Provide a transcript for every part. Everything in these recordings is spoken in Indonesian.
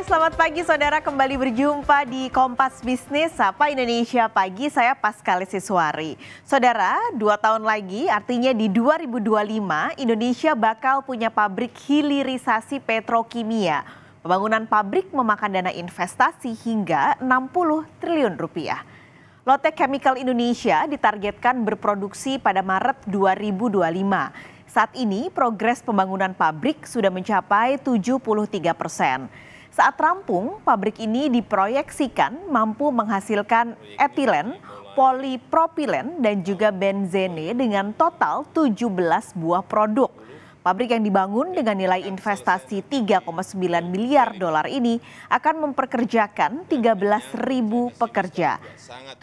Hai, selamat pagi saudara. Kembali berjumpa di Kompas Bisnis Sapa Indonesia Pagi. Saya Pascal Siswari. Saudara, dua tahun lagi artinya di 2025 Indonesia bakal punya pabrik hilirisasi petrokimia. Pembangunan pabrik memakan dana investasi hingga 60 triliun rupiah. Lotte Chemical Indonesia ditargetkan berproduksi pada Maret 2025. Saat ini progres pembangunan pabrik sudah mencapai 73 persen. Saat rampung, pabrik ini diproyeksikan mampu menghasilkan etilen, polipropilen, dan juga benzene dengan total 17 buah produk. Pabrik yang dibangun dengan nilai investasi 3,9 miliar dolar ini akan memperkerjakan ribu pekerja.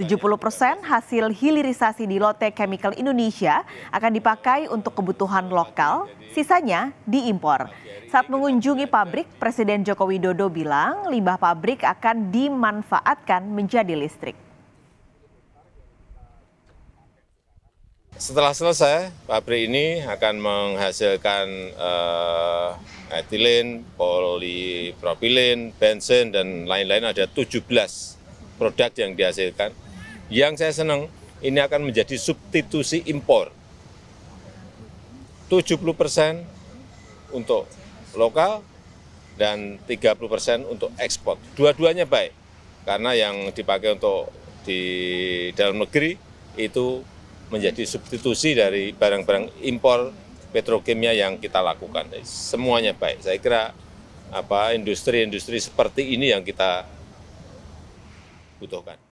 70 persen hasil hilirisasi di Lotte Chemical Indonesia akan dipakai untuk kebutuhan lokal, sisanya diimpor. Saat mengunjungi pabrik, Presiden Joko Widodo bilang limbah pabrik akan dimanfaatkan menjadi listrik. Setelah selesai, pabrik ini akan menghasilkan uh, eh, etilen, polipropilen, bensin, dan lain-lain. Ada 17 produk yang dihasilkan. Yang saya senang, ini akan menjadi substitusi impor. 70 persen untuk lokal dan 30 persen untuk ekspor. Dua-duanya baik, karena yang dipakai untuk di dalam negeri itu menjadi substitusi dari barang-barang impor petrokimia yang kita lakukan. Semuanya baik. Saya kira apa industri-industri seperti ini yang kita butuhkan.